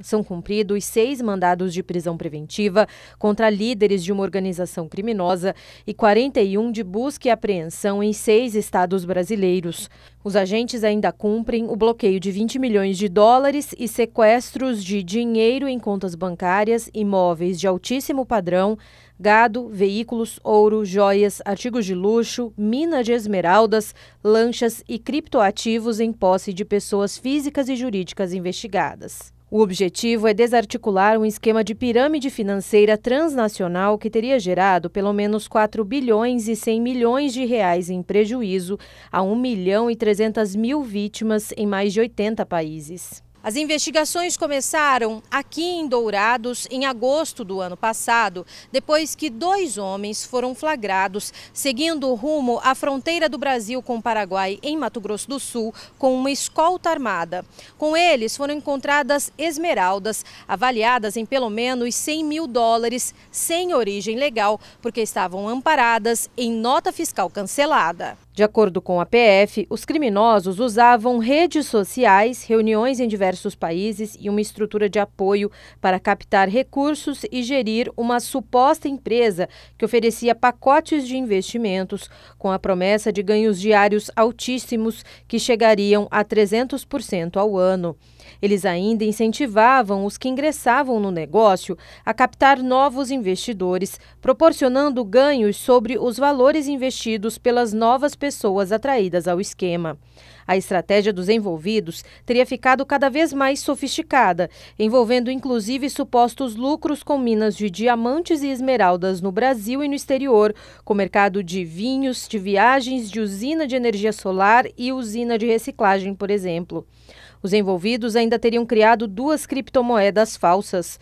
São cumpridos seis mandados de prisão preventiva contra líderes de uma organização criminosa e 41 de busca e apreensão em seis estados brasileiros. Os agentes ainda cumprem o bloqueio de 20 milhões de dólares e sequestros de dinheiro em contas bancárias, imóveis de altíssimo padrão, gado, veículos, ouro, joias, artigos de luxo, mina de esmeraldas, lanchas e criptoativos em posse de pessoas físicas e jurídicas investigadas. O objetivo é desarticular um esquema de pirâmide financeira transnacional que teria gerado pelo menos 4 bilhões e 100 milhões de reais em prejuízo a 1 milhão e 300 mil vítimas em mais de 80 países. As investigações começaram aqui em Dourados em agosto do ano passado, depois que dois homens foram flagrados seguindo rumo à fronteira do Brasil com o Paraguai, em Mato Grosso do Sul, com uma escolta armada. Com eles foram encontradas esmeraldas, avaliadas em pelo menos 100 mil dólares, sem origem legal, porque estavam amparadas em nota fiscal cancelada. De acordo com a PF, os criminosos usavam redes sociais, reuniões em diversos países e uma estrutura de apoio para captar recursos e gerir uma suposta empresa que oferecia pacotes de investimentos com a promessa de ganhos diários altíssimos que chegariam a 300% ao ano. Eles ainda incentivavam os que ingressavam no negócio a captar novos investidores, proporcionando ganhos sobre os valores investidos pelas novas pessoas pessoas atraídas ao esquema. A estratégia dos envolvidos teria ficado cada vez mais sofisticada, envolvendo inclusive supostos lucros com minas de diamantes e esmeraldas no Brasil e no exterior, com mercado de vinhos, de viagens, de usina de energia solar e usina de reciclagem, por exemplo. Os envolvidos ainda teriam criado duas criptomoedas falsas.